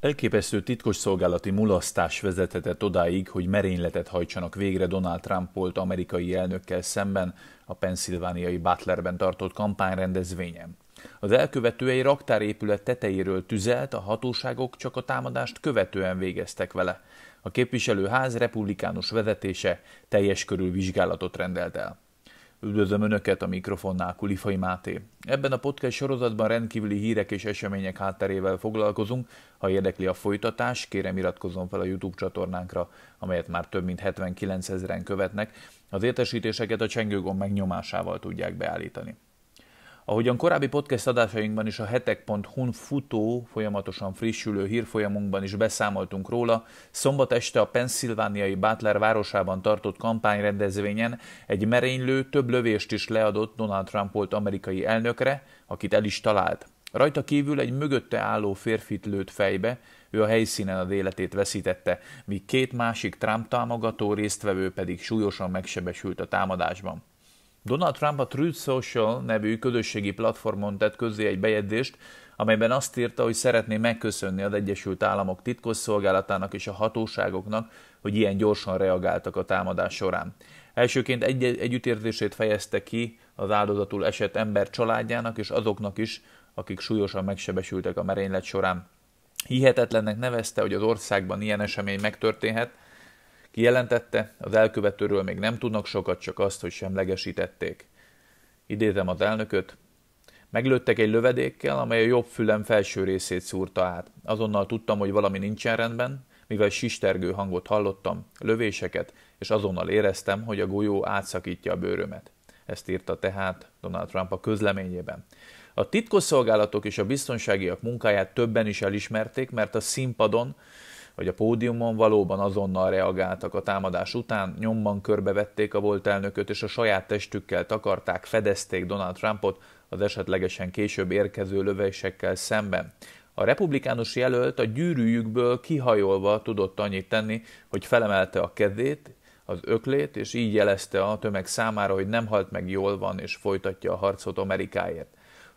Elképesztő titkos szolgálati mulasztás vezethetett odáig, hogy merényletet hajtsanak végre Donald Trumpolt amerikai elnökkel szemben a penszilvániai Butlerben tartott kampányrendezvényen. Az egy raktárépület tetejéről tüzelt, a hatóságok csak a támadást követően végeztek vele. A képviselőház republikánus vezetése teljes körül vizsgálatot rendelt el. Üdvözlöm Önöket a mikrofonnál Kulifai Máté. Ebben a podcast sorozatban rendkívüli hírek és események hátterével foglalkozunk. Ha érdekli a folytatás, kérem iratkozzon fel a YouTube csatornánkra, amelyet már több mint 79 ezeren követnek. Az értesítéseket a csengőgomb megnyomásával tudják beállítani. Ahogyan korábbi podcast adásainkban is a hetekhu futó, folyamatosan frissülő hírfolyamunkban is beszámoltunk róla, szombat este a Pennsylvániai Butler városában tartott kampányrendezvényen egy merénylő több lövést is leadott Donald Trump volt amerikai elnökre, akit el is talált. Rajta kívül egy mögötte álló férfit lőtt fejbe, ő a helyszínen az életét veszítette, míg két másik Trump támogató résztvevő pedig súlyosan megsebesült a támadásban. Donald Trump a Truth Social nevű közösségi platformon tett közzé egy bejegyzést, amelyben azt írta, hogy szeretné megköszönni az Egyesült Államok titkosszolgálatának és a hatóságoknak, hogy ilyen gyorsan reagáltak a támadás során. Elsőként egy- együttérzését fejezte ki az áldozatul esett ember családjának és azoknak is, akik súlyosan megsebesültek a merénylet során. Hihetetlennek nevezte, hogy az országban ilyen esemény megtörténhet, Kijelentette, az elkövetőről még nem tudnak sokat, csak azt, hogy semlegesítették. Idézem az elnököt. Meglőttek egy lövedékkel, amely a jobb fülem felső részét szúrta át. Azonnal tudtam, hogy valami nincsen rendben, mivel sistergő hangot hallottam, lövéseket, és azonnal éreztem, hogy a golyó átszakítja a bőrömet. Ezt írta tehát Donald Trump a közleményében. A titkosszolgálatok és a biztonságiak munkáját többen is elismerték, mert a színpadon hogy a pódiumon valóban azonnal reagáltak a támadás után, nyomban körbevették a volt elnököt, és a saját testükkel takarták, fedezték Donald Trumpot az esetlegesen később érkező lövésekkel szemben. A republikánus jelölt a gyűrűjükből kihajolva tudott annyit tenni, hogy felemelte a kezét, az öklét, és így jelezte a tömeg számára, hogy nem halt meg jól van, és folytatja a harcot Amerikáért.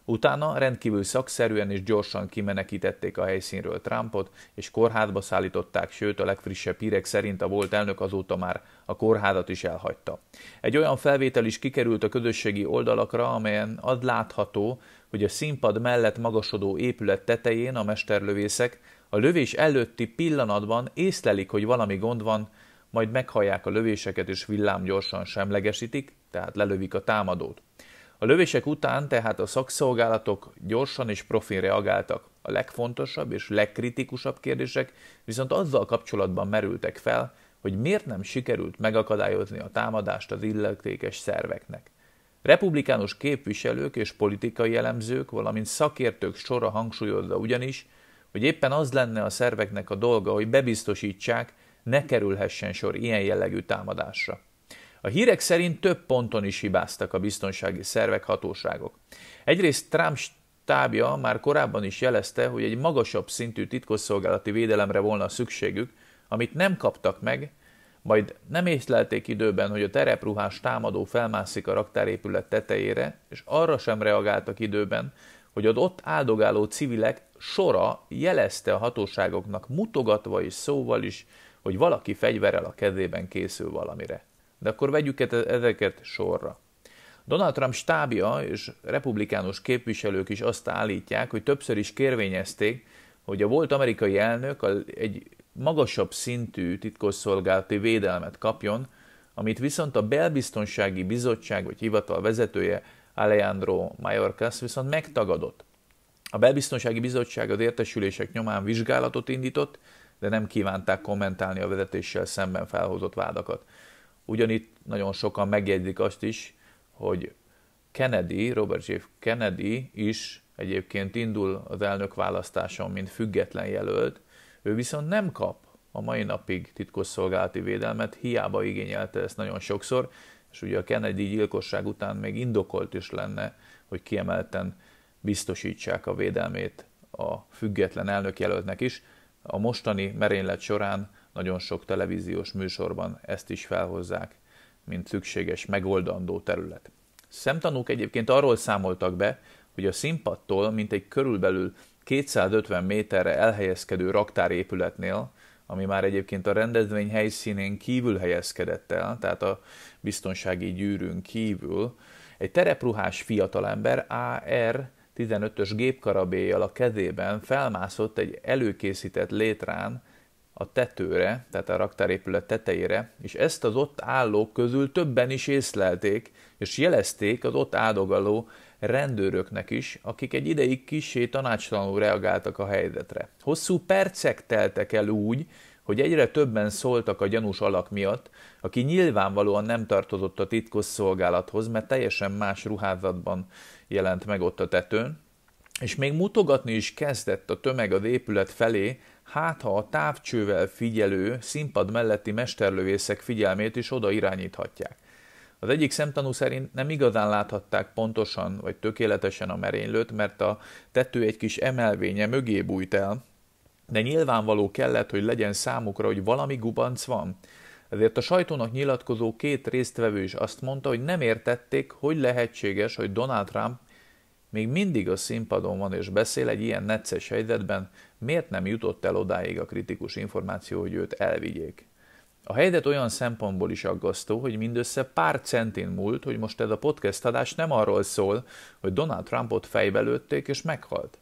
Utána rendkívül szakszerűen és gyorsan kimenekítették a helyszínről Trumpot, és kórházba szállították, sőt a legfrissebb hírek szerint a volt elnök azóta már a kórházat is elhagyta. Egy olyan felvétel is kikerült a közösségi oldalakra, amelyen az látható, hogy a színpad mellett magasodó épület tetején a mesterlövészek a lövés előtti pillanatban észlelik, hogy valami gond van, majd meghallják a lövéseket és villámgyorsan semlegesítik, tehát lelövik a támadót. A lövések után tehát a szakszolgálatok gyorsan és profin reagáltak. A legfontosabb és legkritikusabb kérdések viszont azzal kapcsolatban merültek fel, hogy miért nem sikerült megakadályozni a támadást az illetékes szerveknek. Republikánus képviselők és politikai elemzők, valamint szakértők sora hangsúlyozza ugyanis, hogy éppen az lenne a szerveknek a dolga, hogy bebiztosítsák, ne kerülhessen sor ilyen jellegű támadásra. A hírek szerint több ponton is hibáztak a biztonsági szervek, hatóságok. Egyrészt Trump stábja már korábban is jelezte, hogy egy magasabb szintű titkosszolgálati védelemre volna szükségük, amit nem kaptak meg, majd nem észlelték időben, hogy a terepruhás támadó felmászik a raktárépület tetejére, és arra sem reagáltak időben, hogy az ott áldogáló civilek sora jelezte a hatóságoknak mutogatva és szóval is, hogy valaki fegyverrel a kezében készül valamire. De akkor vegyük ezeket sorra. Donald Trump stábja és republikánus képviselők is azt állítják, hogy többször is kérvényezték, hogy a volt amerikai elnök egy magasabb szintű titkosszolgálati védelmet kapjon, amit viszont a Belbiztonsági Bizottság vagy hivatal vezetője Alejandro Mayorkas viszont megtagadott. A Belbiztonsági Bizottság az értesülések nyomán vizsgálatot indított, de nem kívánták kommentálni a vezetéssel szemben felhozott vádakat. Ugyanitt nagyon sokan megjegyzik azt is, hogy Kennedy, Robert J. Kennedy is egyébként indul az elnök választáson, mint független jelölt, ő viszont nem kap a mai napig titkosszolgálati védelmet, hiába igényelte ezt nagyon sokszor, és ugye a Kennedy gyilkosság után még indokolt is lenne, hogy kiemelten biztosítsák a védelmét a független elnök jelöltnek is. A mostani merénylet során nagyon sok televíziós műsorban ezt is felhozzák, mint szükséges, megoldandó terület. Szemtanúk egyébként arról számoltak be, hogy a színpadtól egy körülbelül 250 méterre elhelyezkedő raktárépületnél, ami már egyébként a rendezvény helyszínén kívül helyezkedett el, tehát a biztonsági gyűrűn kívül, egy terepruhás fiatalember AR 15-ös gépkarabéjjal a kezében felmászott egy előkészített létrán, a tetőre, tehát a raktárépület tetejére, és ezt az ott állók közül többen is észlelték, és jelezték az ott áldogaló rendőröknek is, akik egy ideig kisé tanácstalanul reagáltak a helyzetre. Hosszú percek teltek el úgy, hogy egyre többen szóltak a gyanús alak miatt, aki nyilvánvalóan nem tartozott a titkos szolgálathoz, mert teljesen más ruházatban jelent meg ott a tetőn, és még mutogatni is kezdett a tömeg az épület felé, hát ha a távcsővel figyelő színpad melletti mesterlövészek figyelmét is oda irányíthatják. Az egyik szemtanú szerint nem igazán láthatták pontosan vagy tökéletesen a merénylőt, mert a tető egy kis emelvénye mögé bújt el, de nyilvánvaló kellett, hogy legyen számukra, hogy valami gubanc van. Ezért a sajtónak nyilatkozó két résztvevő is azt mondta, hogy nem értették, hogy lehetséges, hogy Donald Trump még mindig a színpadon van és beszél egy ilyen necces helyzetben, miért nem jutott el odáig a kritikus információ, hogy őt elvigyék. A helyzet olyan szempontból is aggasztó, hogy mindössze pár centin múlt, hogy most ez a podcast adás nem arról szól, hogy Donald Trumpot fejbe lőtték és meghalt.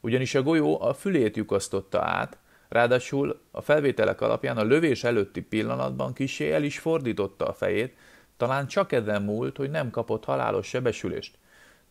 Ugyanis a golyó a fülét lyukasztotta át, ráadásul a felvételek alapján a lövés előtti pillanatban kisé el is fordította a fejét, talán csak ezen múlt, hogy nem kapott halálos sebesülést.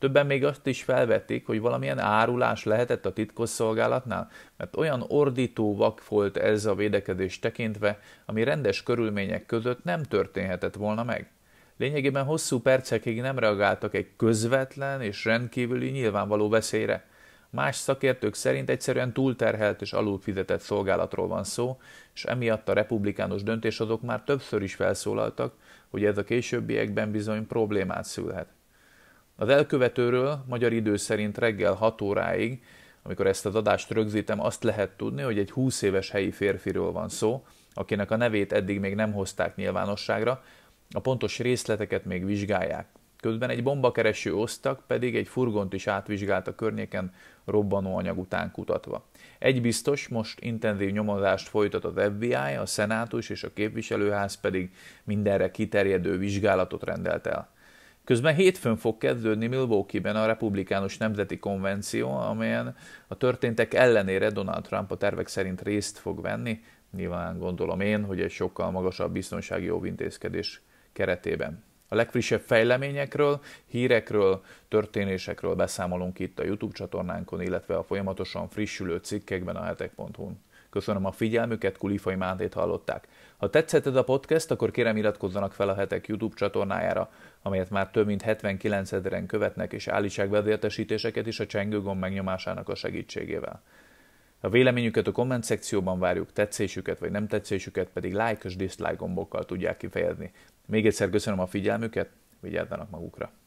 Többen még azt is felvették, hogy valamilyen árulás lehetett a titkosszolgálatnál, mert olyan ordító vak volt ez a védekedés tekintve, ami rendes körülmények között nem történhetett volna meg. Lényegében hosszú percekig nem reagáltak egy közvetlen és rendkívüli nyilvánvaló veszélyre. Más szakértők szerint egyszerűen túlterhelt és alulfizetett szolgálatról van szó, és emiatt a republikánus döntéshozók már többször is felszólaltak, hogy ez a későbbiekben bizony problémát szülhet. Az elkövetőről magyar idő szerint reggel 6 óráig, amikor ezt az adást rögzítem, azt lehet tudni, hogy egy 20 éves helyi férfiről van szó, akinek a nevét eddig még nem hozták nyilvánosságra, a pontos részleteket még vizsgálják. Közben egy bombakereső osztak, pedig egy furgont is átvizsgált a környéken robbanó anyag után kutatva. Egy biztos, most intenzív nyomozást folytat az FBI, a szenátus és a képviselőház pedig mindenre kiterjedő vizsgálatot rendelt el. Közben hétfőn fog kezdődni Milwaukee-ben a Republikánus Nemzeti Konvenció, amelyen a történtek ellenére Donald Trump a tervek szerint részt fog venni, nyilván gondolom én, hogy egy sokkal magasabb biztonsági óvintézkedés keretében. A legfrissebb fejleményekről, hírekről, történésekről beszámolunk itt a YouTube csatornánkon, illetve a folyamatosan frissülő cikkekben a hetek.hu-n. Köszönöm a figyelmüket, Kulifai Mántét hallották. Ha tetszett ez a podcast, akkor kérem iratkozzanak fel a hetek YouTube csatornájára, amelyet már több mint 79 ezeren követnek, és állítságvezértesítéseket is a csengőgomb megnyomásának a segítségével. A véleményüket a komment szekcióban várjuk, tetszésüket vagy nem tetszésüket pedig like és dislike gombokkal tudják kifejezni. Még egyszer köszönöm a figyelmüket, vigyázzanak magukra!